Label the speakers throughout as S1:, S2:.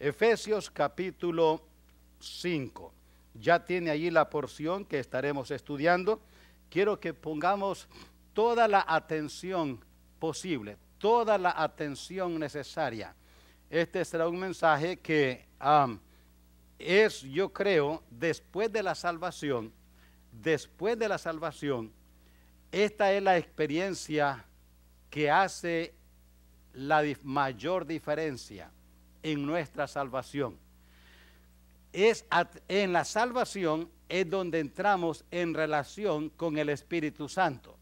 S1: Efesios capítulo 5. Ya tiene allí la porción que estaremos estudiando. Quiero que pongamos toda la atención posible, toda la atención necesaria. Este será un mensaje que es, yo creo, después de la salvación, después de la salvación, esta es la experiencia que hace la mayor diferencia en nuestra salvación. Es en la salvación es donde entramos en relación con el Espíritu Santo.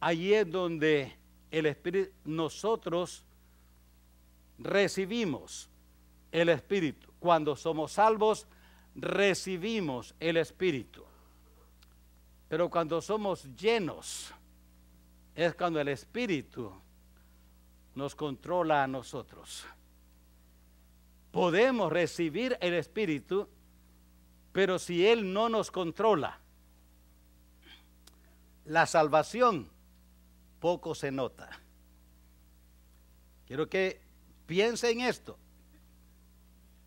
S1: Allí es donde el Espíritu, nosotros recibimos el Espíritu. Cuando somos salvos, recibimos el Espíritu. Pero cuando somos llenos, es cuando el Espíritu nos controla a nosotros. Podemos recibir el Espíritu, pero si Él no nos controla, la salvación poco se nota. Quiero que piensen en esto,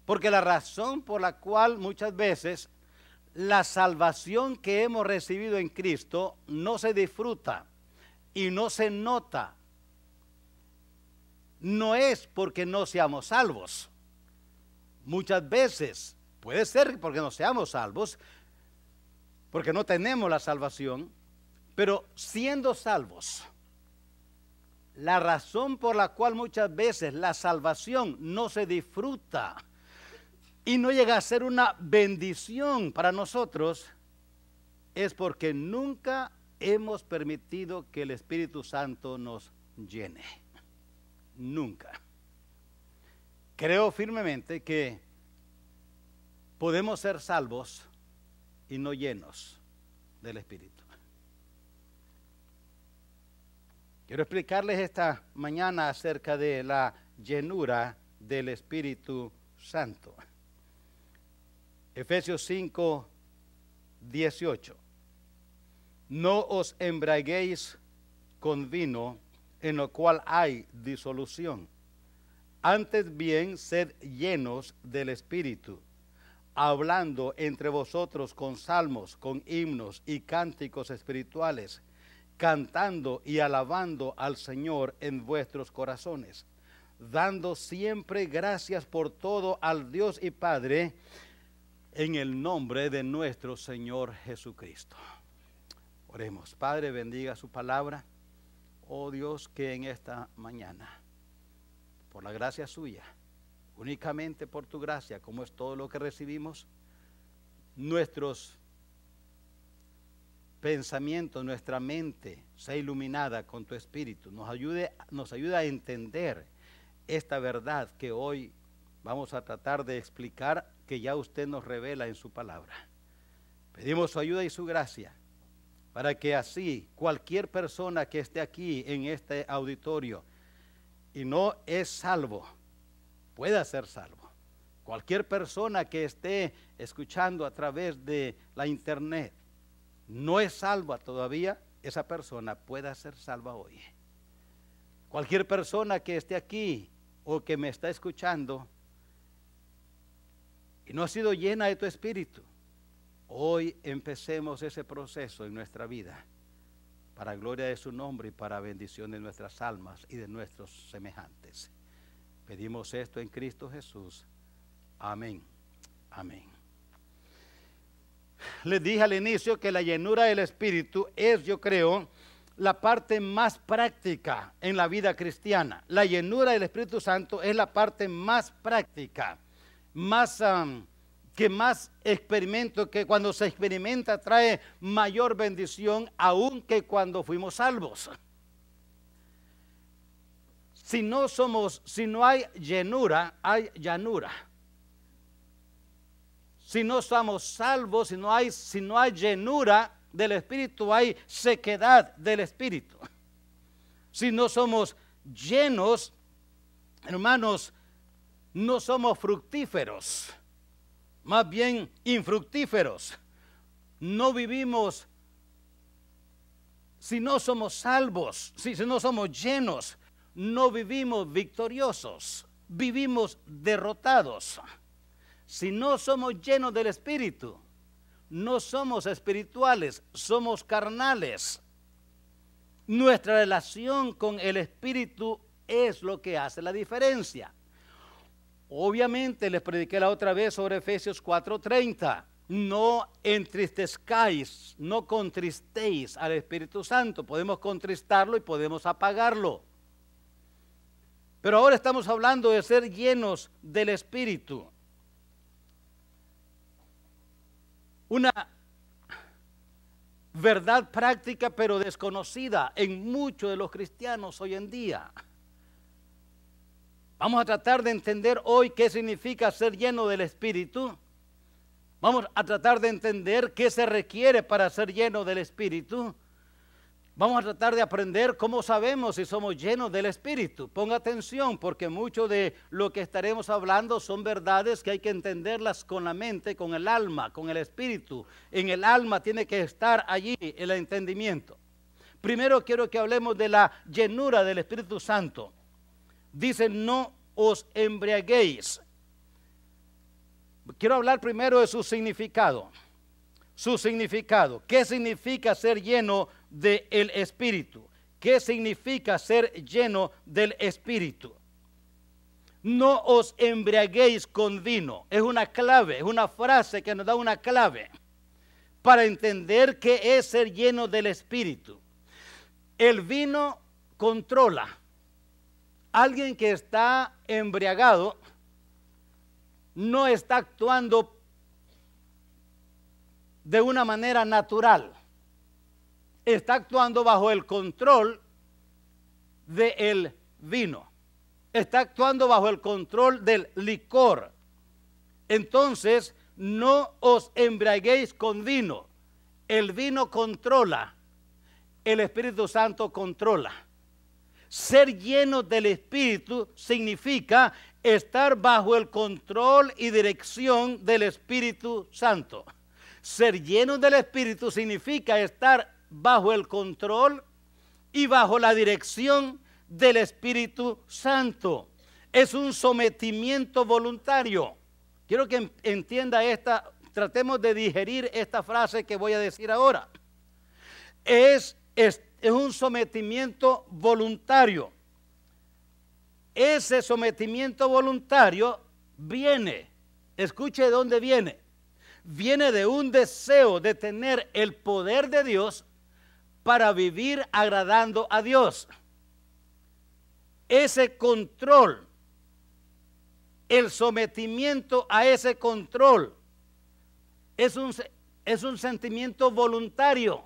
S1: porque la razón por la cual muchas veces la salvación que hemos recibido en Cristo no se disfruta y no se nota, no es porque no seamos salvos, Muchas veces puede ser porque no seamos salvos, porque no tenemos la salvación, pero siendo salvos, la razón por la cual muchas veces la salvación no se disfruta y no llega a ser una bendición para nosotros es porque nunca hemos permitido que el Espíritu Santo nos llene. Nunca. Creo firmemente que podemos ser salvos y no llenos del Espíritu. Quiero explicarles esta mañana acerca de la llenura del Espíritu Santo. Efesios 5, 18. No os embraguéis con vino en lo cual hay disolución antes bien, sed llenos del Espíritu, hablando entre vosotros con salmos, con himnos y cánticos espirituales, cantando y alabando al Señor en vuestros corazones, dando siempre gracias por todo al Dios y Padre, en el nombre de nuestro Señor Jesucristo. Oremos, Padre, bendiga su palabra. Oh Dios, que en esta mañana por la gracia suya, únicamente por tu gracia, como es todo lo que recibimos, nuestros pensamientos, nuestra mente sea iluminada con tu espíritu, nos ayude, nos ayuda a entender esta verdad que hoy vamos a tratar de explicar que ya usted nos revela en su palabra. Pedimos su ayuda y su gracia para que así cualquier persona que esté aquí en este auditorio y no es salvo, pueda ser salvo. Cualquier persona que esté escuchando a través de la internet no es salva todavía, esa persona pueda ser salva hoy. Cualquier persona que esté aquí o que me está escuchando y no ha sido llena de tu espíritu, hoy empecemos ese proceso en nuestra vida para gloria de su nombre y para bendición de nuestras almas y de nuestros semejantes. Pedimos esto en Cristo Jesús. Amén. Amén. Les dije al inicio que la llenura del Espíritu es, yo creo, la parte más práctica en la vida cristiana. La llenura del Espíritu Santo es la parte más práctica, más que más experimento, que cuando se experimenta trae mayor bendición aún que cuando fuimos salvos. Si no somos, si no hay llenura, hay llanura. Si no somos salvos, si no hay, si no hay llenura del Espíritu, hay sequedad del Espíritu. Si no somos llenos, hermanos, no somos fructíferos más bien infructíferos. No vivimos si no somos salvos, si no somos llenos, no vivimos victoriosos, vivimos derrotados. Si no somos llenos del Espíritu, no somos espirituales, somos carnales. Nuestra relación con el Espíritu es lo que hace la diferencia. Obviamente les prediqué la otra vez sobre Efesios 4:30. No entristezcáis, no contristéis al Espíritu Santo. Podemos contristarlo y podemos apagarlo. Pero ahora estamos hablando de ser llenos del Espíritu. Una verdad práctica pero desconocida en muchos de los cristianos hoy en día. Vamos a tratar de entender hoy qué significa ser lleno del Espíritu. Vamos a tratar de entender qué se requiere para ser lleno del Espíritu. Vamos a tratar de aprender cómo sabemos si somos llenos del Espíritu. Ponga atención porque mucho de lo que estaremos hablando son verdades que hay que entenderlas con la mente, con el alma, con el Espíritu. En el alma tiene que estar allí el entendimiento. Primero quiero que hablemos de la llenura del Espíritu Santo dice, no os embriaguéis. Quiero hablar primero de su significado. Su significado. ¿Qué significa ser lleno del Espíritu? ¿Qué significa ser lleno del Espíritu? No os embriaguéis con vino. Es una clave, es una frase que nos da una clave para entender qué es ser lleno del Espíritu. El vino controla, Alguien que está embriagado no está actuando de una manera natural. Está actuando bajo el control del vino. Está actuando bajo el control del licor. Entonces, no os embriaguéis con vino. El vino controla. El Espíritu Santo controla. Ser lleno del Espíritu significa estar bajo el control y dirección del Espíritu Santo. Ser lleno del Espíritu significa estar bajo el control y bajo la dirección del Espíritu Santo. Es un sometimiento voluntario. Quiero que entienda esta, tratemos de digerir esta frase que voy a decir ahora. Es estar es un sometimiento voluntario. Ese sometimiento voluntario viene, escuche de dónde viene, viene de un deseo de tener el poder de Dios para vivir agradando a Dios. Ese control, el sometimiento a ese control, es un, es un sentimiento voluntario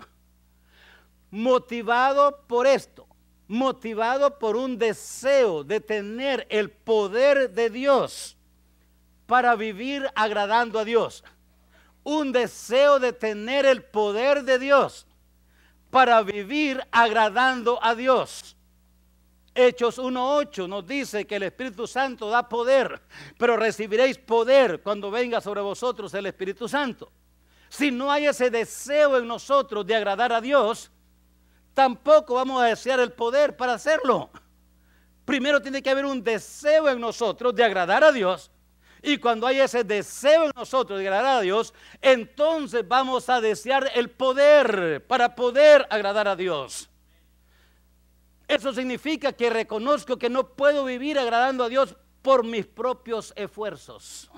S1: motivado por esto, motivado por un deseo de tener el poder de Dios para vivir agradando a Dios. Un deseo de tener el poder de Dios para vivir agradando a Dios. Hechos 1.8 nos dice que el Espíritu Santo da poder, pero recibiréis poder cuando venga sobre vosotros el Espíritu Santo. Si no hay ese deseo en nosotros de agradar a Dios, tampoco vamos a desear el poder para hacerlo. Primero tiene que haber un deseo en nosotros de agradar a Dios. Y cuando hay ese deseo en nosotros de agradar a Dios, entonces vamos a desear el poder para poder agradar a Dios. Eso significa que reconozco que no puedo vivir agradando a Dios por mis propios esfuerzos.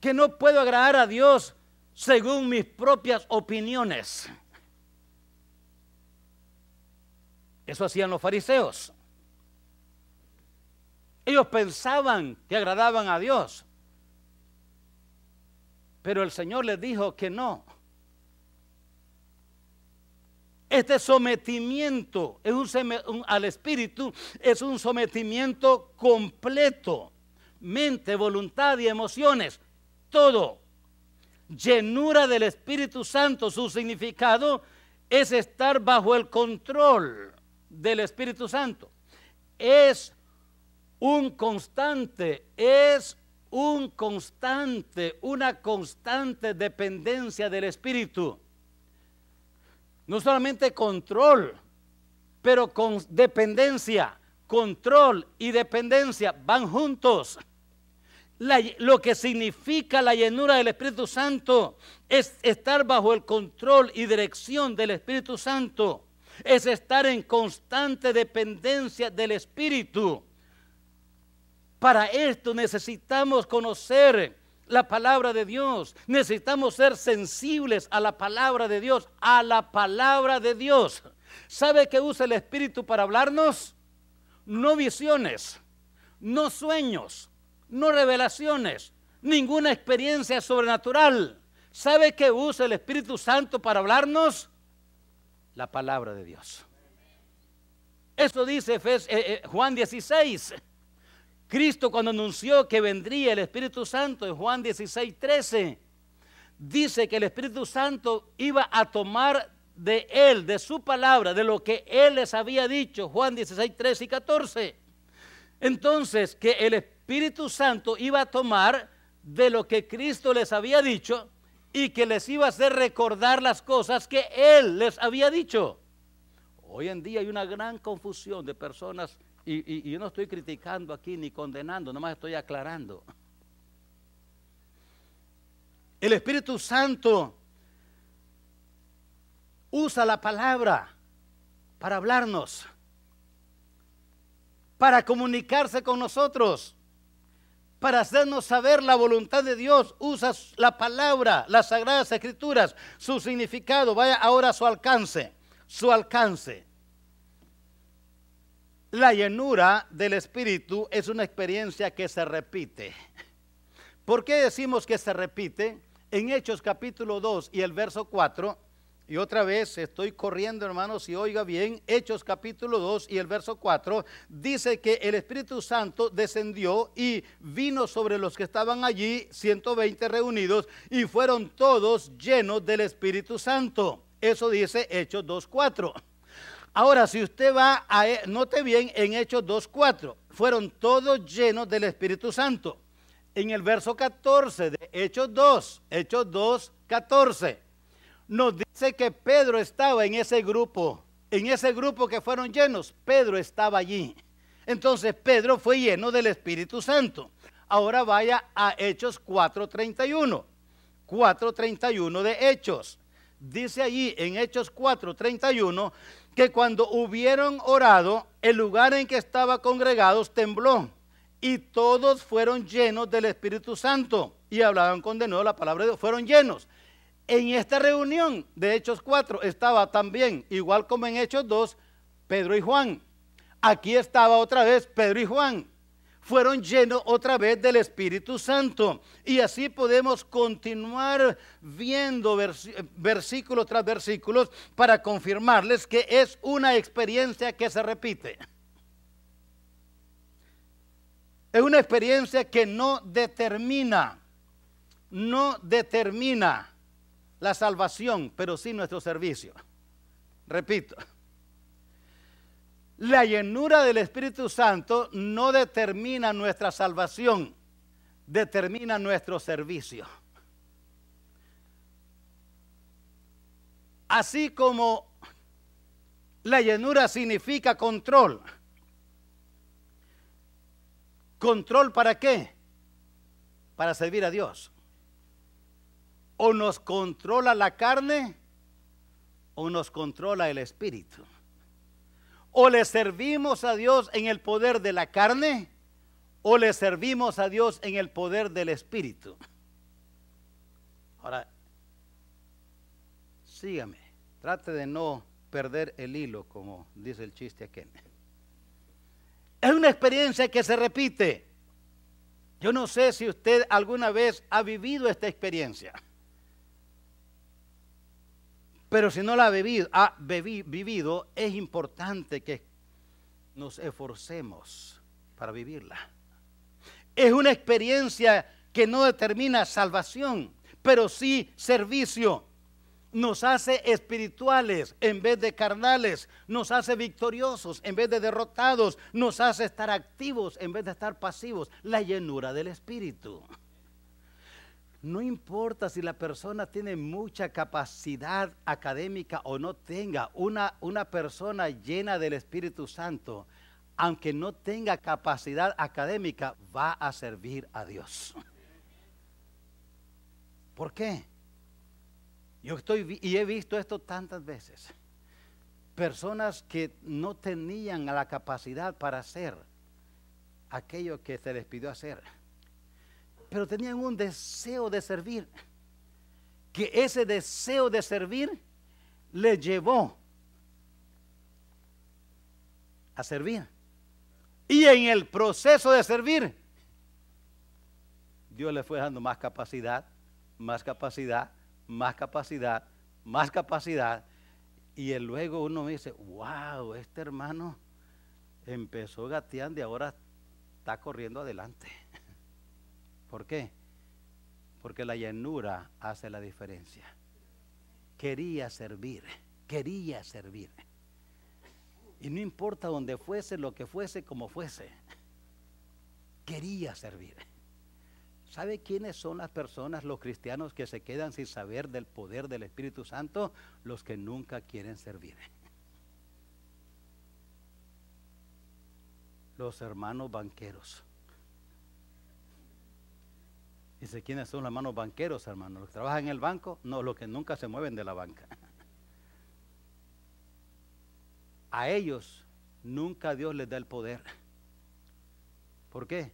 S1: Que no puedo agradar a Dios según mis propias opiniones. Eso hacían los fariseos. Ellos pensaban que agradaban a Dios. Pero el Señor les dijo que no. Este sometimiento al espíritu es un sometimiento completo. Mente, voluntad y emociones. Todo. Llenura del Espíritu Santo. Su significado es estar bajo el control del Espíritu Santo. Es un constante, es un constante, una constante dependencia del Espíritu. No solamente control, pero con dependencia, control y dependencia van juntos. lo que significa la llenura del Espíritu Santo es estar bajo el control y dirección del Espíritu Santo es estar en constante dependencia del Espíritu. Para esto necesitamos conocer la palabra de Dios. Necesitamos ser sensibles a la palabra de Dios, a la palabra de Dios. ¿Sabe qué usa el Espíritu para hablarnos? No visiones, no sueños, no revelaciones, ninguna experiencia sobrenatural. ¿Sabe qué usa el Espíritu Santo para hablarnos? la palabra de Dios. Eso dice eh, eh, Juan 16. Cristo cuando anunció que vendría el Espíritu Santo en Juan 16, 13, dice que el Espíritu Santo iba a tomar de él, de su palabra, de lo que él les había dicho, Juan 16, 13 y 14. Entonces, que el Espíritu Santo iba a tomar de lo que Cristo les había dicho y que les iba a hacer recordar las cosas que él les había dicho. Hoy en día hay una gran confusión de personas y, yo no estoy criticando aquí ni condenando, nomás estoy aclarando. El Espíritu Santo usa la palabra para hablarnos, para comunicarse con nosotros para hacernos saber la voluntad de Dios. Usa la palabra, las sagradas escrituras, su significado. Vaya ahora a su alcance, su alcance. La llenura del Espíritu es una experiencia que se repite. ¿Por qué decimos que se repite? En Hechos capítulo 2 y el verso 4 y otra vez estoy corriendo, hermanos, y oiga bien, Hechos capítulo 2 y el verso 4 dice que el Espíritu Santo descendió y vino sobre los que estaban allí, 120 reunidos, y fueron todos llenos del Espíritu Santo. Eso dice Hechos 2.4. Ahora, si usted va a, eh, note bien en Hechos 2, 4, fueron todos llenos del Espíritu Santo. En el verso 14 de Hechos 2, Hechos 2, 14 nos dice que Pedro estaba en ese grupo, en ese grupo que fueron llenos, Pedro estaba allí. Entonces Pedro fue lleno del Espíritu Santo. Ahora vaya a Hechos 4.31, 4.31 de Hechos. Dice allí en Hechos 4.31 que cuando hubieron orado, el lugar en que estaba congregados tembló y todos fueron llenos del Espíritu Santo y hablaban con de nuevo la palabra de Dios, fueron llenos. En esta reunión de Hechos 4 estaba también, igual como en Hechos 2, Pedro y Juan. Aquí estaba otra vez Pedro y Juan. Fueron llenos otra vez del Espíritu Santo. Y así podemos continuar viendo versículo tras versículos para confirmarles que es una experiencia que se repite. Es una experiencia que no determina, no determina la salvación, pero sin nuestro servicio. Repito, la llenura del Espíritu Santo no determina nuestra salvación, determina nuestro servicio. Así como la llenura significa control. ¿Control para qué? Para servir a Dios o nos controla la carne o nos controla el espíritu. O le servimos a Dios en el poder de la carne o le servimos a Dios en el poder del espíritu. Ahora, sígame, trate de no perder el hilo, como dice el chiste aquel. Es una experiencia que se repite. Yo no sé si usted alguna vez ha vivido esta experiencia. Pero si no la ha vivido, es importante que nos esforcemos para vivirla. Es una experiencia que no determina salvación, pero sí servicio. Nos hace espirituales en vez de carnales, nos hace victoriosos en vez de derrotados, nos hace estar activos en vez de estar pasivos. La llenura del Espíritu. No importa si la persona tiene mucha capacidad académica o no tenga, una, una persona llena del Espíritu Santo, aunque no tenga capacidad académica, va a servir a Dios. ¿Por qué? Yo estoy y he visto esto tantas veces. Personas que no tenían la capacidad para hacer aquello que se les pidió hacer pero tenían un deseo de servir, que ese deseo de servir le llevó a servir. Y en el proceso de servir, Dios le fue dando más capacidad, más capacidad, más capacidad, más capacidad. Y luego uno me dice, wow, este hermano empezó gateando y ahora está corriendo adelante. ¿Por qué? Porque la llanura hace la diferencia. Quería servir, quería servir. Y no importa dónde fuese, lo que fuese, como fuese. Quería servir. ¿Sabe quiénes son las personas, los cristianos que se quedan sin saber del poder del Espíritu Santo? Los que nunca quieren servir. Los hermanos banqueros. Dice, ¿quiénes son los manos banqueros, hermano? ¿Los que trabajan en el banco? No, los que nunca se mueven de la banca. A ellos nunca Dios les da el poder. ¿Por qué?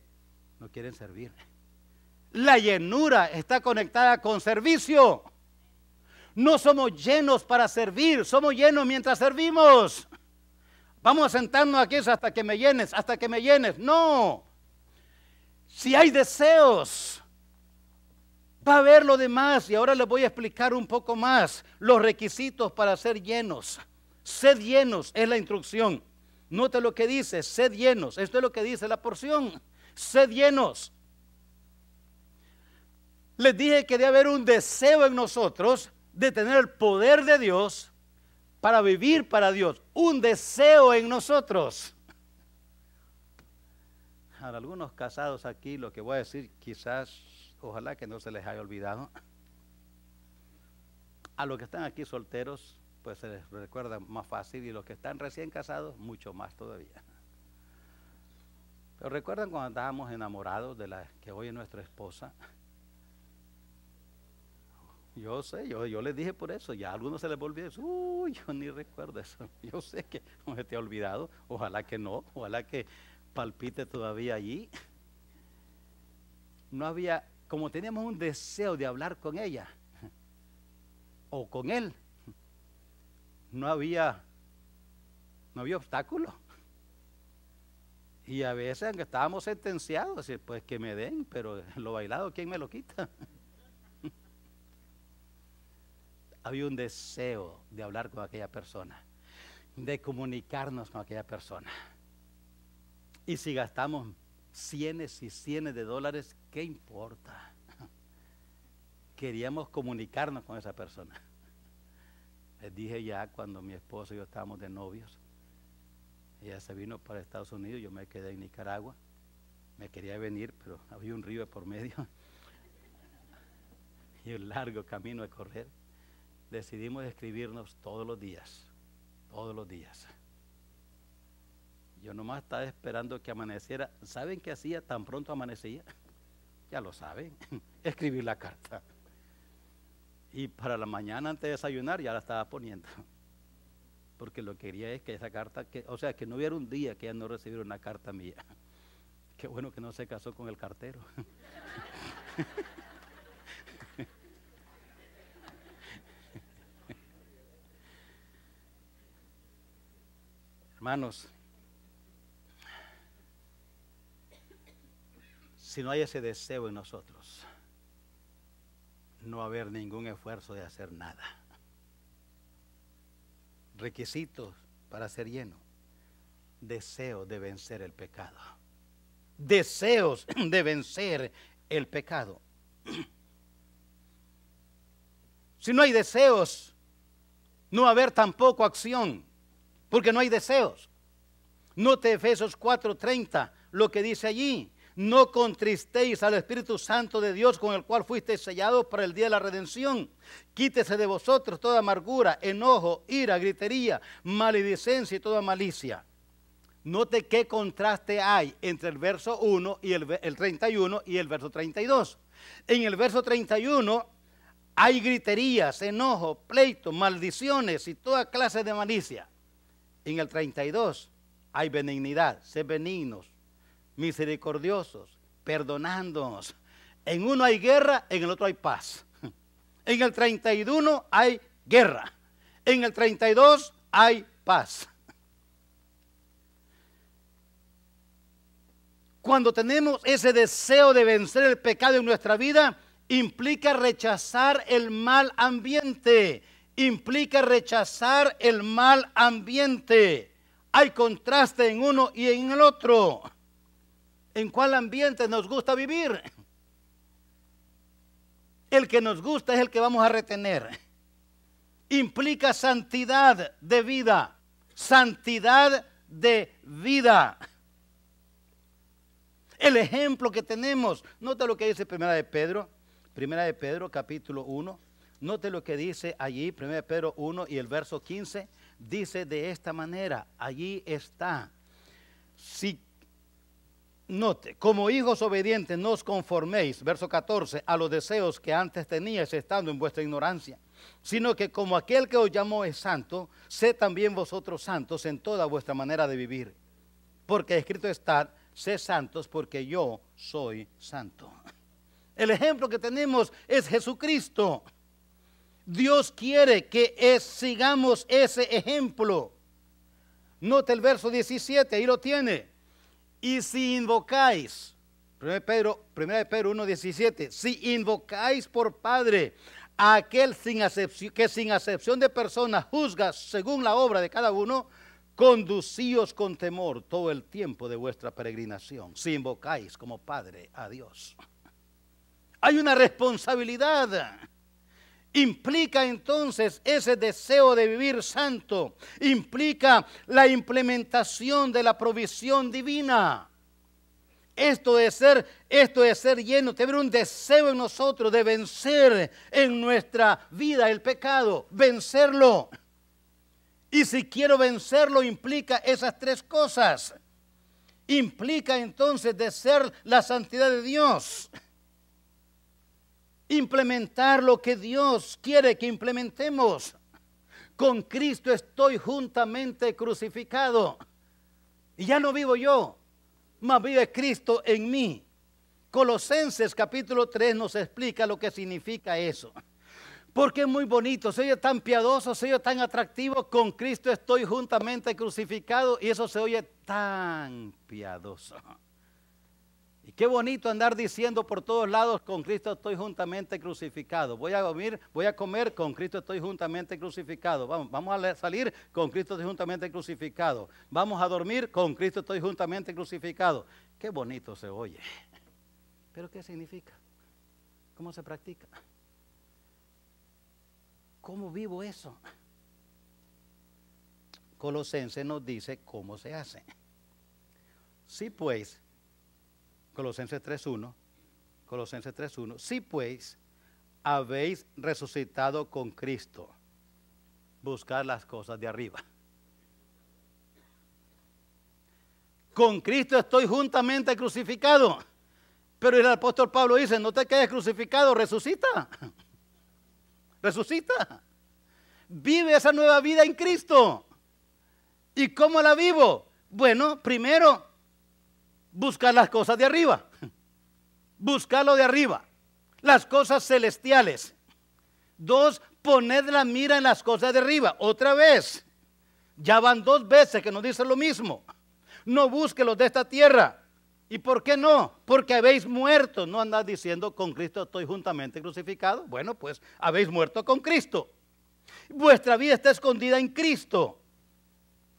S1: No quieren servir. La llenura está conectada con servicio. No somos llenos para servir, somos llenos mientras servimos. Vamos a sentarnos aquí hasta que me llenes, hasta que me llenes. No. Si hay deseos, Va a ver lo demás y ahora les voy a explicar un poco más los requisitos para ser llenos. Sed llenos es la instrucción. Note lo que dice, sed llenos. Esto es lo que dice la porción. Sed llenos. Les dije que debe haber un deseo en nosotros de tener el poder de Dios para vivir para Dios. Un deseo en nosotros. Para algunos casados aquí lo que voy a decir quizás ojalá que no se les haya olvidado. A los que están aquí solteros, pues se les recuerda más fácil y los que están recién casados, mucho más todavía. Pero recuerdan cuando estábamos enamorados de la que hoy es nuestra esposa. Yo sé, yo, yo les dije por eso, ya a algunos se les volvió eso. Uy, yo ni recuerdo eso. Yo sé que no se te ha olvidado, ojalá que no, ojalá que palpite todavía allí. No había como teníamos un deseo de hablar con ella o con él, no había, no había obstáculo. Y a veces, aunque estábamos sentenciados, pues que me den, pero lo bailado, ¿quién me lo quita? había un deseo de hablar con aquella persona, de comunicarnos con aquella persona. Y si gastamos cienes y cienes de dólares, ¿qué importa? Queríamos comunicarnos con esa persona. Les dije ya cuando mi esposo y yo estábamos de novios, ella se vino para Estados Unidos, yo me quedé en Nicaragua, me quería venir, pero había un río por medio y un largo camino a correr. Decidimos escribirnos todos los días, todos los días. Yo nomás estaba esperando que amaneciera. ¿Saben qué hacía tan pronto amanecía? Ya lo saben, escribir la carta. Y para la mañana antes de desayunar ya la estaba poniendo. Porque lo que quería es que esa carta, que, o sea, que no hubiera un día que ella no recibiera una carta mía. Qué bueno que no se casó con el cartero. Hermanos, si no hay ese deseo en nosotros, no va a haber ningún esfuerzo de hacer nada. Requisitos para ser lleno. Deseo de vencer el pecado. Deseos de vencer el pecado. Si no hay deseos, no va a haber tampoco acción, porque no hay deseos. Note Efesios 4:30, lo que dice allí no contristéis al Espíritu Santo de Dios con el cual fuisteis sellados para el día de la redención. Quítese de vosotros toda amargura, enojo, ira, gritería, maledicencia y toda malicia. Note qué contraste hay entre el verso 1 y el, 31 y el verso 32. En el verso 31 hay griterías, enojo, pleitos, maldiciones y toda clase de malicia. En el 32 hay benignidad, sed benignos, misericordiosos, perdonándonos. En uno hay guerra, en el otro hay paz. En el 31 hay guerra, en el 32 hay paz. Cuando tenemos ese deseo de vencer el pecado en nuestra vida, implica rechazar el mal ambiente, implica rechazar el mal ambiente. Hay contraste en uno y en el otro en cuál ambiente nos gusta vivir. El que nos gusta es el que vamos a retener. Implica santidad de vida, santidad de vida. El ejemplo que tenemos, nota lo que dice Primera de Pedro, Primera de Pedro capítulo 1, note lo que dice allí, Primera de Pedro 1 y el verso 15, dice de esta manera, allí está. Si Note, como hijos obedientes no os conforméis, verso 14, a los deseos que antes teníais estando en vuestra ignorancia, sino que como aquel que os llamó es santo, sé también vosotros santos en toda vuestra manera de vivir. Porque escrito está, sé santos porque yo soy santo. El ejemplo que tenemos es Jesucristo. Dios quiere que sigamos ese ejemplo. Note el verso 17, ahí lo tiene y si invocáis, 1 Pedro, 1 Pedro 1.17, si invocáis por Padre a aquel sin acepción, que sin acepción de personas juzga según la obra de cada uno, conducíos con temor todo el tiempo de vuestra peregrinación, si invocáis como Padre a Dios. Hay una responsabilidad. Implica entonces ese deseo de vivir santo. Implica la implementación de la provisión divina. Esto de ser, esto de ser lleno, tener un deseo en nosotros de vencer en nuestra vida el pecado, vencerlo. Y si quiero vencerlo implica esas tres cosas. Implica entonces de ser la santidad de Dios implementar lo que Dios quiere que implementemos. Con Cristo estoy juntamente crucificado. Y ya no vivo yo, mas vive Cristo en mí. Colosenses capítulo 3 nos explica lo que significa eso. Porque es muy bonito, se oye tan piadoso, se oye tan atractivo, con Cristo estoy juntamente crucificado y eso se oye tan piadoso. Qué bonito andar diciendo por todos lados, con Cristo estoy juntamente crucificado. Voy a dormir, voy a comer con Cristo estoy juntamente crucificado. Vamos, vamos a salir con Cristo estoy juntamente crucificado. Vamos a dormir con Cristo estoy juntamente crucificado. Qué bonito se oye. Pero ¿qué significa? ¿Cómo se practica? ¿Cómo vivo eso? Colosense nos dice cómo se hace. Sí, pues, Colosenses 3.1. Colosenses 3.1. Si pues habéis resucitado con Cristo, buscar las cosas de arriba. Con Cristo estoy juntamente crucificado. Pero el apóstol Pablo dice, no te quedes crucificado, resucita. Resucita. Vive esa nueva vida en Cristo. ¿Y cómo la vivo? Bueno, primero buscar las cosas de arriba. Buscar lo de arriba. Las cosas celestiales. Dos, poned la mira en las cosas de arriba. Otra vez. Ya van dos veces que nos dice lo mismo. No busque los de esta tierra. ¿Y por qué no? Porque habéis muerto. No andas diciendo con Cristo estoy juntamente crucificado. Bueno, pues habéis muerto con Cristo. Vuestra vida está escondida en Cristo.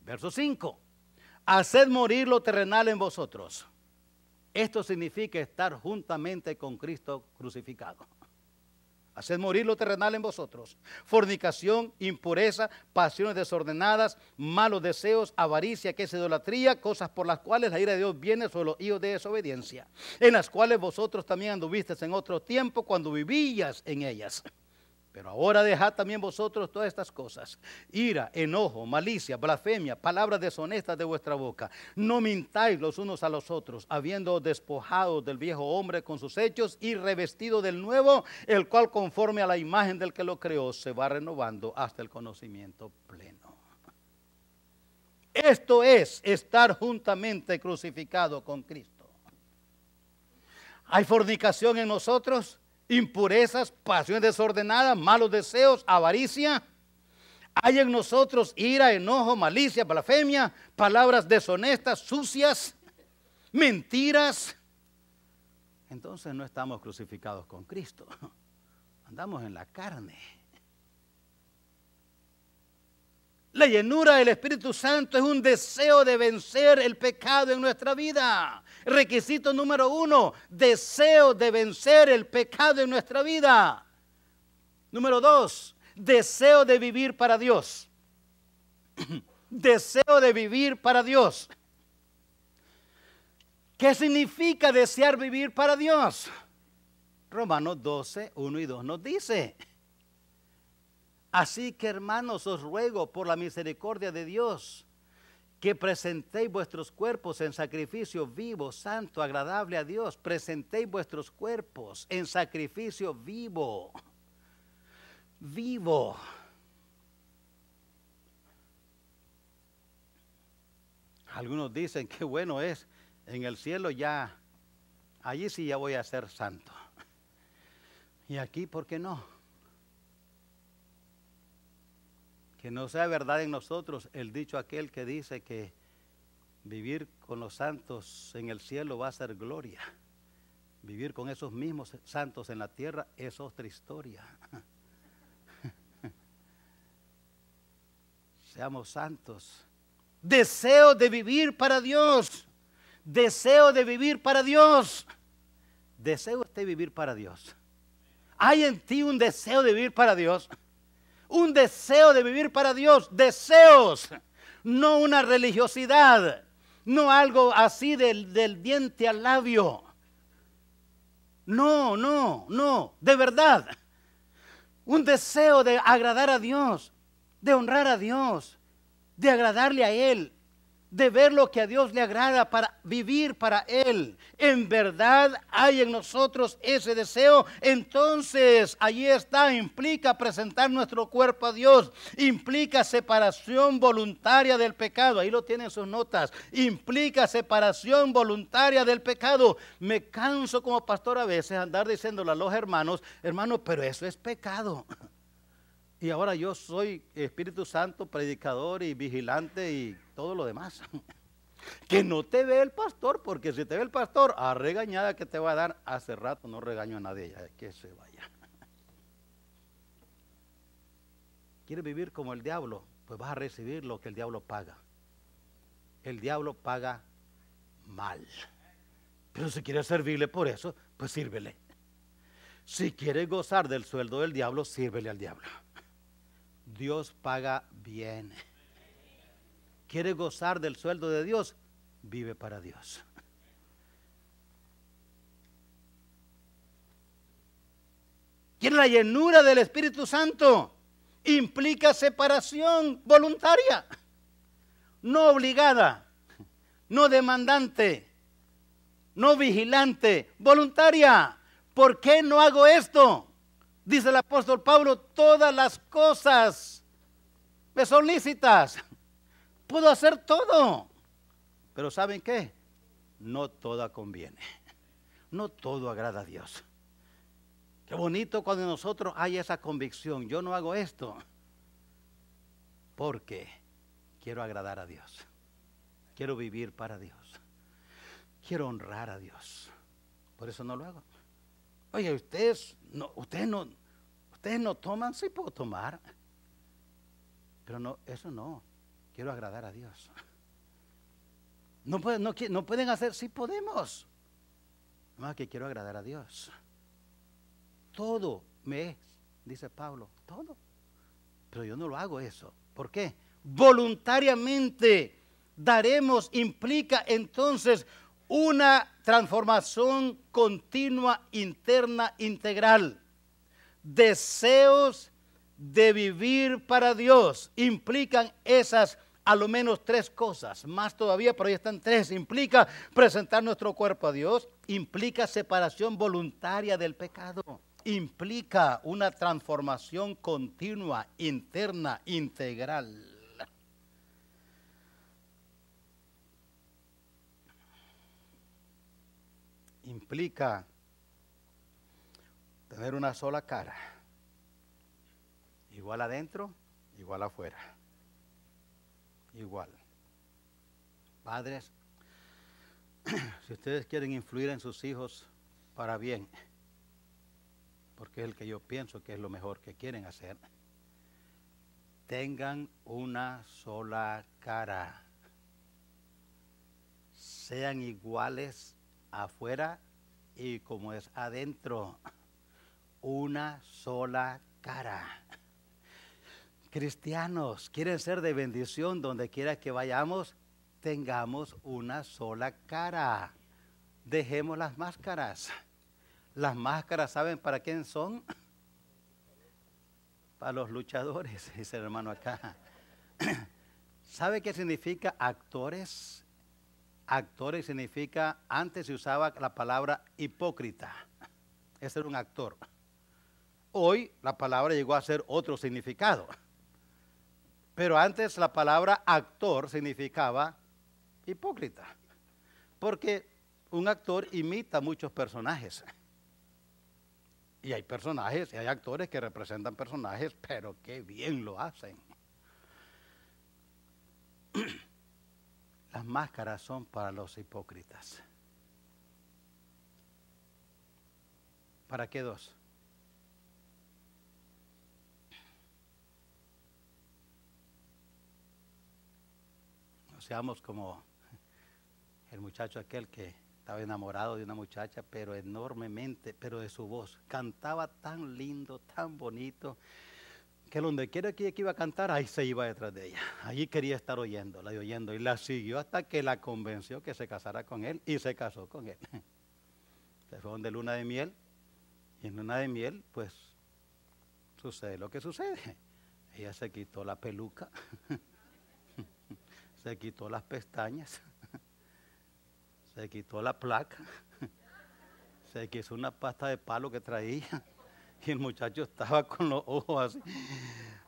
S1: Verso 5 haced morir lo terrenal en vosotros. Esto significa estar juntamente con Cristo crucificado. Haced morir lo terrenal en vosotros. Fornicación, impureza, pasiones desordenadas, malos deseos, avaricia, que es idolatría, cosas por las cuales la ira de Dios viene sobre los hijos de desobediencia, en las cuales vosotros también anduvisteis en otro tiempo cuando vivías en ellas. Pero ahora dejad también vosotros todas estas cosas. Ira, enojo, malicia, blasfemia, palabras deshonestas de vuestra boca. No mintáis los unos a los otros, habiendo despojado del viejo hombre con sus hechos y revestido del nuevo, el cual conforme a la imagen del que lo creó se va renovando hasta el conocimiento pleno. Esto es estar juntamente crucificado con Cristo. ¿Hay fornicación en nosotros? impurezas, pasiones desordenadas, malos deseos, avaricia. Hay en nosotros ira, enojo, malicia, blasfemia, palabras deshonestas, sucias, mentiras. Entonces no estamos crucificados con Cristo, andamos en la carne. La llenura del Espíritu Santo es un deseo de vencer el pecado en nuestra vida. Requisito número uno, deseo de vencer el pecado en nuestra vida. Número dos, deseo de vivir para Dios. deseo de vivir para Dios. ¿Qué significa desear vivir para Dios? Romanos 12, 1 y 2 nos dice. Así que hermanos, os ruego por la misericordia de Dios que presentéis vuestros cuerpos en sacrificio vivo, santo, agradable a Dios. Presentéis vuestros cuerpos en sacrificio vivo. Vivo. Algunos dicen que bueno es, en el cielo ya, allí sí ya voy a ser santo. Y aquí, ¿por qué no? que no sea verdad en nosotros el dicho aquel que dice que vivir con los santos en el cielo va a ser gloria. Vivir con esos mismos santos en la tierra es otra historia. Seamos santos. Deseo de vivir para Dios. Deseo de vivir para Dios. Deseo usted vivir para Dios. ¿Hay en ti un deseo de vivir para Dios? un deseo de vivir para Dios, deseos, no una religiosidad, no algo así del, diente al labio. No, no, no, de verdad. Un deseo de agradar a Dios, de honrar a Dios, de agradarle a Él, de ver lo que a Dios le agrada para vivir para Él. En verdad hay en nosotros ese deseo. Entonces, allí está, implica presentar nuestro cuerpo a Dios, implica separación voluntaria del pecado. Ahí lo tienen sus notas. Implica separación voluntaria del pecado. Me canso como pastor a veces andar diciéndole a los hermanos, hermano, pero eso es pecado. Y ahora yo soy Espíritu Santo, predicador y vigilante y todo lo demás. que no te ve el pastor, porque si te ve el pastor, a regañada que te va a dar, hace rato no regaño a nadie, que se vaya. ¿Quieres vivir como el diablo? Pues vas a recibir lo que el diablo paga. El diablo paga mal. Pero si quieres servirle por eso, pues sírvele. Si quieres gozar del sueldo del diablo, sírvele al diablo. Dios paga bien. quiere gozar del sueldo de Dios? Vive para Dios. Quiere la llenura del Espíritu Santo? Implica separación voluntaria, no obligada, no demandante, no vigilante, voluntaria. ¿Por qué no hago esto? Dice el apóstol Pablo, todas las cosas me son lícitas. Puedo hacer todo. Pero ¿saben qué? No toda conviene. No todo agrada a Dios. Qué bonito cuando nosotros hay esa convicción. Yo no hago esto porque quiero agradar a Dios. Quiero vivir para Dios. Quiero honrar a Dios. Por eso no lo hago. Oye, ustedes no, ustedes no, ustedes no toman, sí puedo tomar. Pero no, eso no. Quiero agradar a Dios. No, pueden, no, no pueden hacer, sí podemos. Más que quiero agradar a Dios. Todo me es, dice Pablo, todo. Pero yo no lo hago eso. ¿Por qué? Voluntariamente daremos implica entonces una transformación continua, interna, integral. Deseos de vivir para Dios implican esas a lo menos tres cosas, más todavía, pero ya están tres. Implica presentar nuestro cuerpo a Dios, implica separación voluntaria del pecado, implica una transformación continua, interna, integral. implica tener una sola cara, igual adentro, igual afuera, igual. Padres, si ustedes quieren influir en sus hijos para bien, porque es el que yo pienso que es lo mejor que quieren hacer, tengan una sola cara, sean iguales afuera y como es adentro. Una sola cara. Cristianos, quieren ser de bendición donde quiera que vayamos, tengamos una sola cara. Dejemos las máscaras. Las máscaras, ¿saben para quién son? Para los luchadores, dice el hermano acá. ¿Sabe qué significa actores? actores significa, antes se usaba la palabra hipócrita. es era un actor. Hoy la palabra llegó a ser otro significado. Pero antes la palabra actor significaba hipócrita. Porque un actor imita muchos personajes. Y hay personajes, y hay actores que representan personajes, pero qué bien lo hacen. Las máscaras son para los hipócritas. ¿Para qué dos? No seamos como el muchacho aquel que estaba enamorado de una muchacha, pero enormemente, pero de su voz. Cantaba tan lindo, tan bonito que donde quiera que ella iba a cantar, ahí se iba detrás de ella. Allí quería estar oyéndola y oyendo. Y la siguió hasta que la convenció que se casara con él y se casó con él. Se fue de luna de miel y en luna de miel, pues, sucede lo que sucede. Ella se quitó la peluca, se quitó las pestañas, se quitó la placa, se quiso una pasta de palo que traía y el muchacho estaba con los ojos así.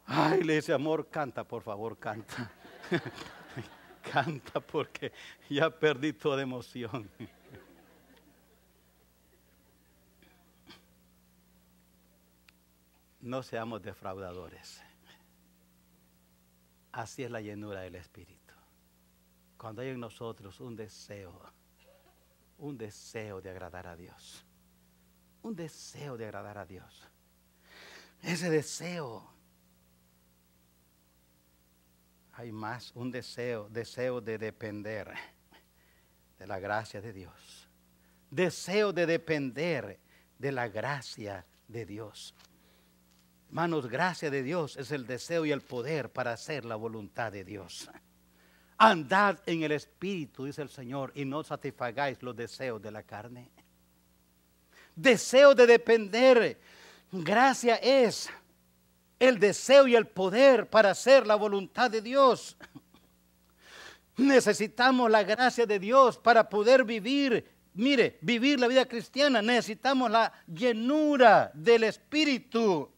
S1: Ay, le dice, amor, canta, por favor, canta. canta porque ya perdí toda emoción. no seamos defraudadores. Así es la llenura del Espíritu. Cuando hay en nosotros un deseo, un deseo de agradar a Dios un deseo de agradar a Dios. Ese deseo. Hay más, un deseo, deseo de depender de la gracia de Dios. Deseo de depender de la gracia de Dios. manos gracia de Dios es el deseo y el poder para hacer la voluntad de Dios. Andad en el Espíritu, dice el Señor, y no satisfagáis los deseos de la carne deseo de depender. Gracia es el deseo y el poder para hacer la voluntad de Dios. Necesitamos la gracia de Dios para poder vivir, mire, vivir la vida cristiana. Necesitamos la llenura del Espíritu.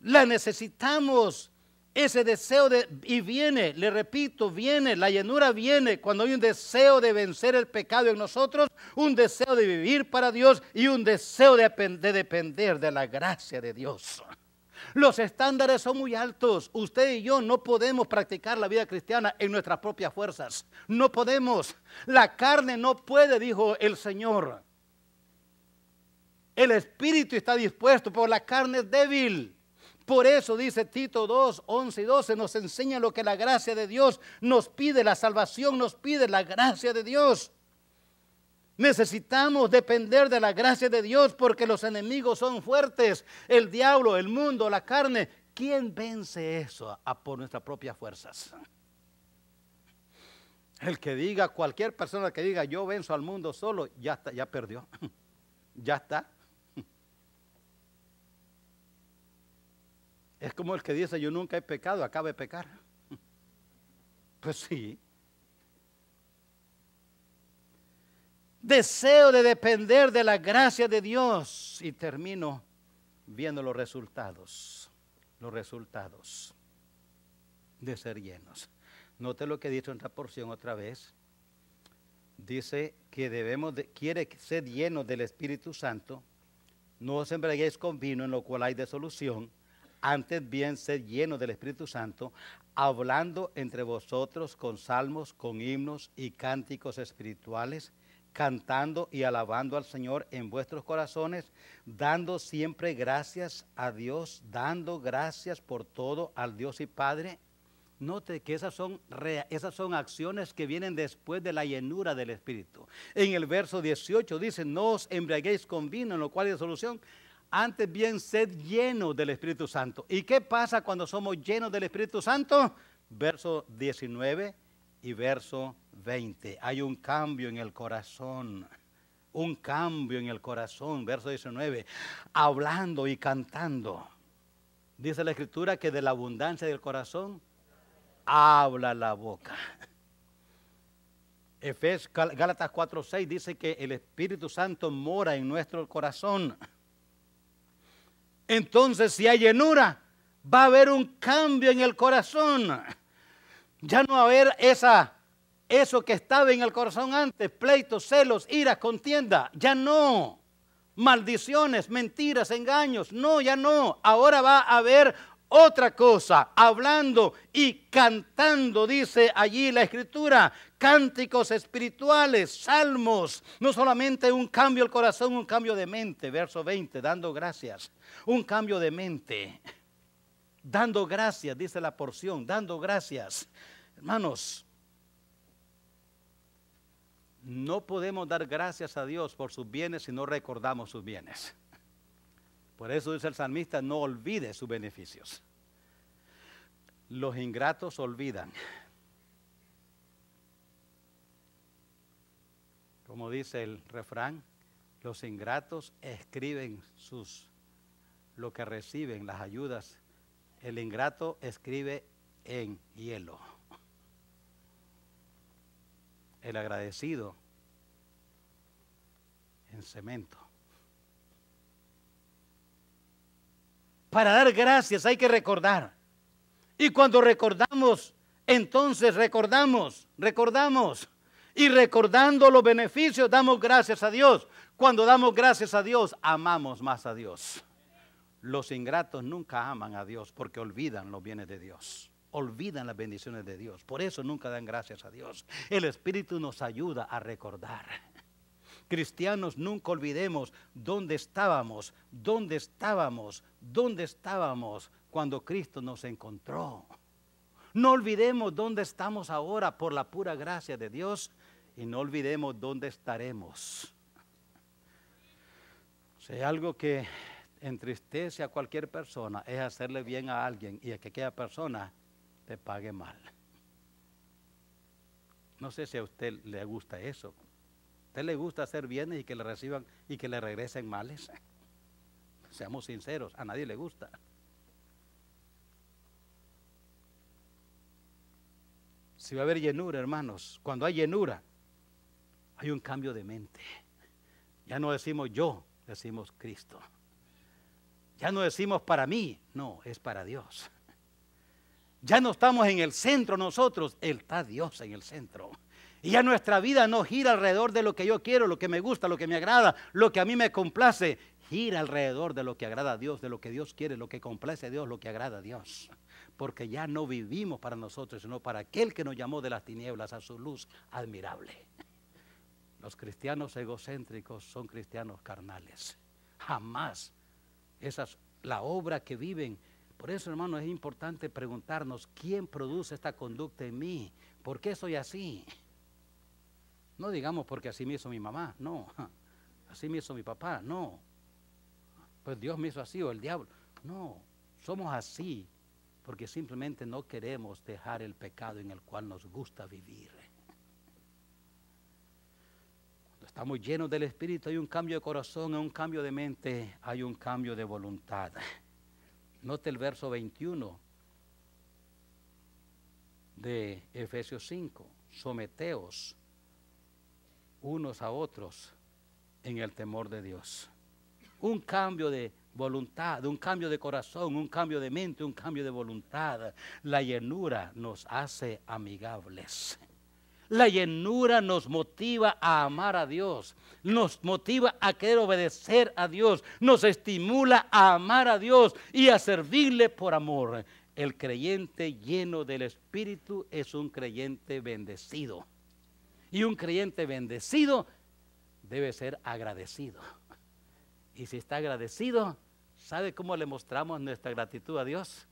S1: La necesitamos. Ese deseo de, y viene, le repito, viene, la llenura viene cuando hay un deseo de vencer el pecado en nosotros, un deseo de vivir para Dios y un deseo de, de depender de la gracia de Dios. Los estándares son muy altos. Usted y yo no podemos practicar la vida cristiana en nuestras propias fuerzas. No podemos. La carne no puede, dijo el Señor. El espíritu está dispuesto, pero la carne es débil. Por eso dice Tito 2, 11 y 12, nos enseña lo que la gracia de Dios nos pide, la salvación nos pide, la gracia de Dios. Necesitamos depender de la gracia de Dios porque los enemigos son fuertes, el diablo, el mundo, la carne. ¿Quién vence eso a por nuestras propias fuerzas? El que diga, cualquier persona que diga, yo venzo al mundo solo, ya está, ya perdió. ya está. Es como el que dice, yo nunca he pecado, acaba de pecar. Pues sí. Deseo de depender de la gracia de Dios. Y termino viendo los resultados. Los resultados de ser llenos. Note lo que dice en otra porción otra vez. Dice que debemos, quiere ser llenos del Espíritu Santo. No os embreguéis con vino en lo cual hay desolución antes bien sed lleno del Espíritu Santo, hablando entre vosotros con salmos, con himnos y cánticos espirituales, cantando y alabando al Señor en vuestros corazones, dando siempre gracias a Dios, dando gracias por todo al Dios y Padre. Note que esas son, esas son acciones que vienen después de la llenura del Espíritu. En el verso 18 dice, no os embriaguéis con vino, en lo cual hay solución, antes bien sed lleno del Espíritu Santo. ¿Y qué pasa cuando somos llenos del Espíritu Santo? Verso 19 y verso 20. Hay un cambio en el corazón. Un cambio en el corazón, verso 19, hablando y cantando. Dice la escritura que de la abundancia del corazón habla la boca. Galatas Gálatas 4:6 dice que el Espíritu Santo mora en nuestro corazón. Entonces, si hay llenura, va a haber un cambio en el corazón. Ya no va a haber esa, eso que estaba en el corazón antes, pleitos, celos, ira, contienda. Ya no. Maldiciones, mentiras, engaños. No, ya no. Ahora va a haber otra cosa, hablando y cantando, dice allí la escritura, cánticos espirituales, salmos, no solamente un cambio al corazón, un cambio de mente, verso 20, dando gracias, un cambio de mente, dando gracias, dice la porción, dando gracias. Hermanos, no podemos dar gracias a Dios por sus bienes si no recordamos sus bienes. Por eso dice el salmista, no olvide sus beneficios. Los ingratos olvidan. Como dice el refrán, los ingratos escriben sus lo que reciben las ayudas. El ingrato escribe en hielo. El agradecido en cemento. Para dar gracias hay que recordar. Y cuando recordamos, entonces recordamos, recordamos. Y recordando los beneficios, damos gracias a Dios. Cuando damos gracias a Dios, amamos más a Dios. Los ingratos nunca aman a Dios porque olvidan los bienes de Dios olvidan las bendiciones de Dios. Por eso nunca dan gracias a Dios. El Espíritu nos ayuda a recordar cristianos nunca olvidemos dónde estábamos, dónde estábamos, dónde estábamos cuando Cristo nos encontró. No olvidemos dónde estamos ahora por la pura gracia de Dios y no olvidemos dónde estaremos. Si algo que entristece a cualquier persona es hacerle bien a alguien y a que aquella persona te pague mal. No sé si a usted le gusta eso, usted le gusta hacer bienes y que le reciban y que le regresen males? Seamos sinceros, a nadie le gusta. Si va a haber llenura, hermanos, cuando hay llenura, hay un cambio de mente. Ya no decimos yo, decimos Cristo. Ya no decimos para mí, no, es para Dios. Ya no estamos en el centro nosotros, Él está Dios en el centro. Y ya nuestra vida no gira alrededor de lo que yo quiero, lo que me gusta, lo que me agrada, lo que a mí me complace. Gira alrededor de lo que agrada a Dios, de lo que Dios quiere, lo que complace a Dios, lo que agrada a Dios. Porque ya no vivimos para nosotros, sino para aquel que nos llamó de las tinieblas a su luz admirable. Los cristianos egocéntricos son cristianos carnales. Jamás. Esa es la obra que viven por eso, hermano, es importante preguntarnos, ¿quién produce esta conducta en mí? ¿Por qué soy así? No digamos porque así me hizo mi mamá, no. Así me hizo mi papá, no. Pues Dios me hizo así o el diablo. No, somos así porque simplemente no queremos dejar el pecado en el cual nos gusta vivir. Cuando estamos llenos del Espíritu hay un cambio de corazón, hay un cambio de mente, hay un cambio de voluntad. Note el verso 21 de Efesios 5, someteos unos a otros en el temor de Dios. Un cambio de voluntad, un cambio de corazón, un cambio de mente, un cambio de voluntad. La llenura nos hace amigables. La llenura nos motiva a amar a Dios, nos motiva a querer obedecer a Dios, nos estimula a amar a Dios y a servirle por amor. El creyente lleno del Espíritu es un creyente bendecido. Y un creyente bendecido debe ser agradecido. Y si está agradecido, ¿sabe cómo le mostramos nuestra gratitud a Dios?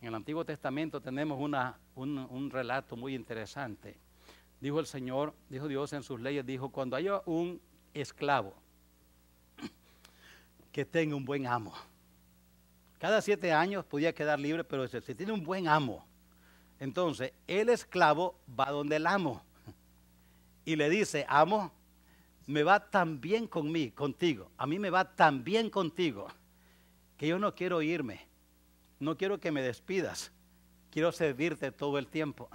S1: En el Antiguo Testamento tenemos una, un, relato muy interesante. Dijo el Señor, dijo Dios en sus leyes, dijo, cuando haya un esclavo que tenga un buen amo, cada siete años podía quedar libre, pero si tiene un buen amo, entonces, el esclavo va donde el amo y le dice, amo, me va tan bien mí, contigo, a mí me va tan bien contigo, que yo no quiero irme, no quiero que me despidas, quiero servirte todo el tiempo.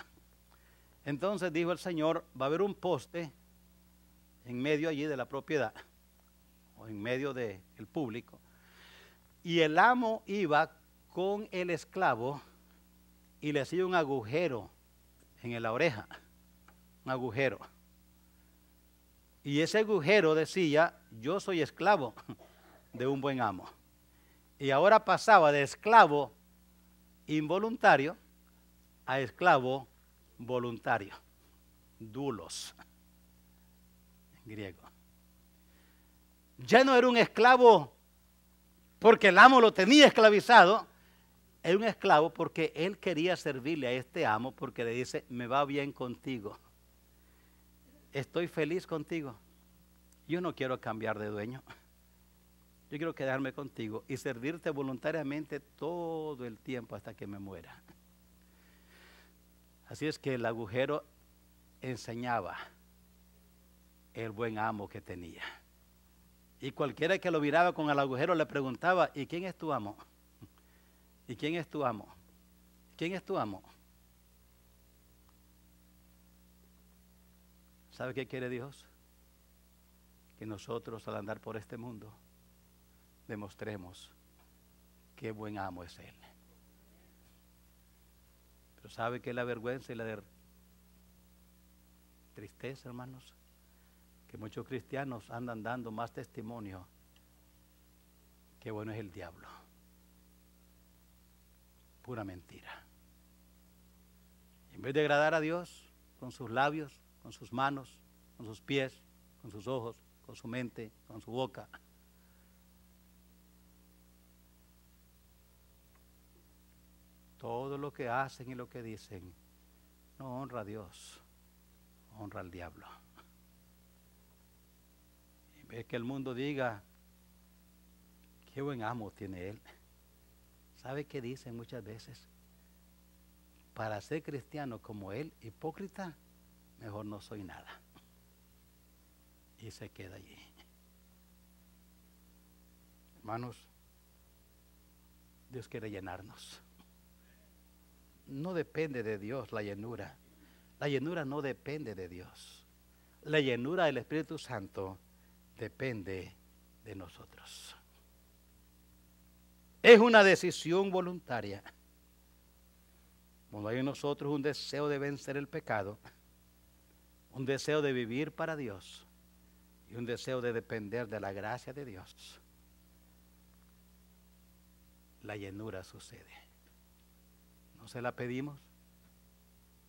S1: Entonces dijo el Señor, va a haber un poste en medio allí de la propiedad, o en medio del público, y el amo iba con el esclavo, y le hacía un agujero en la oreja, un agujero. Y ese agujero decía, yo soy esclavo de un buen amo. Y ahora pasaba de esclavo involuntario a esclavo voluntario, dulos, en griego. Ya no era un esclavo porque el amo lo tenía esclavizado, es un esclavo porque él quería servirle a este amo porque le dice, me va bien contigo, estoy feliz contigo, yo no quiero cambiar de dueño, yo quiero quedarme contigo y servirte voluntariamente todo el tiempo hasta que me muera. Así es que el agujero enseñaba el buen amo que tenía. Y cualquiera que lo miraba con el agujero le preguntaba, ¿y quién es tu amo? ¿Y quién es tu amo? ¿Quién es tu amo? ¿Sabe qué quiere Dios? Que nosotros al andar por este mundo demostremos qué buen amo es Él. Pero ¿sabe qué es la vergüenza y la tristeza, hermanos? Que muchos cristianos andan dando más testimonio. Qué bueno es el diablo pura mentira. en vez de agradar a Dios con sus labios, con sus manos, con sus pies, con sus ojos, con su mente, con su boca, todo lo que hacen y lo que dicen no honra a Dios, honra al diablo. En vez que el mundo diga, qué buen amo tiene Él. ¿Sabe qué dicen muchas veces? Para ser cristiano como él, hipócrita, mejor no soy nada. Y se queda allí. Hermanos, Dios quiere llenarnos. No depende de Dios la llenura. La llenura no depende de Dios. La llenura del Espíritu Santo depende de nosotros. Es una decisión voluntaria. Cuando hay en nosotros un deseo de vencer el pecado, un deseo de vivir para Dios y un deseo de depender de la gracia de Dios, la llenura sucede. No se la pedimos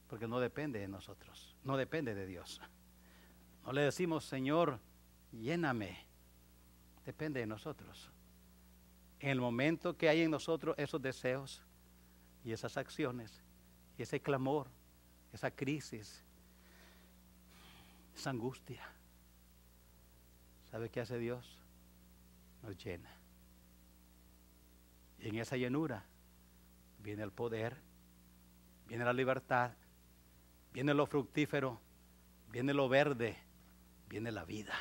S1: porque no depende de nosotros, no depende de Dios. No le decimos, Señor, lléname, depende de nosotros en el momento que hay en nosotros esos deseos y esas acciones y ese clamor, esa crisis, esa angustia, ¿sabe qué hace Dios? Nos llena. Y en esa llenura viene el poder, viene la libertad, viene lo fructífero, viene lo verde, viene la vida.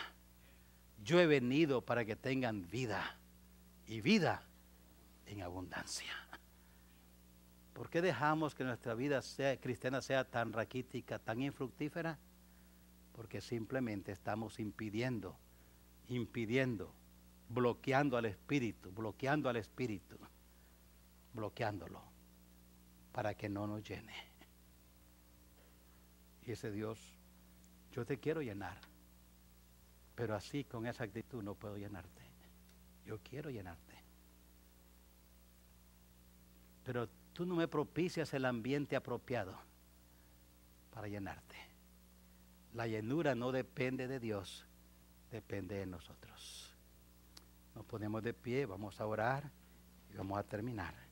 S1: Yo he venido para que tengan vida y vida en abundancia. ¿Por qué dejamos que nuestra vida sea, cristiana sea tan raquítica, tan infructífera? Porque simplemente estamos impidiendo, impidiendo, bloqueando al Espíritu, bloqueando al Espíritu, bloqueándolo para que no nos llene. Y ese Dios, yo te quiero llenar, pero así con esa actitud no puedo llenarte yo quiero llenarte. Pero tú no me propicias el ambiente apropiado para llenarte. La llenura no depende de Dios, depende de nosotros. Nos ponemos de pie, vamos a orar y vamos a terminar.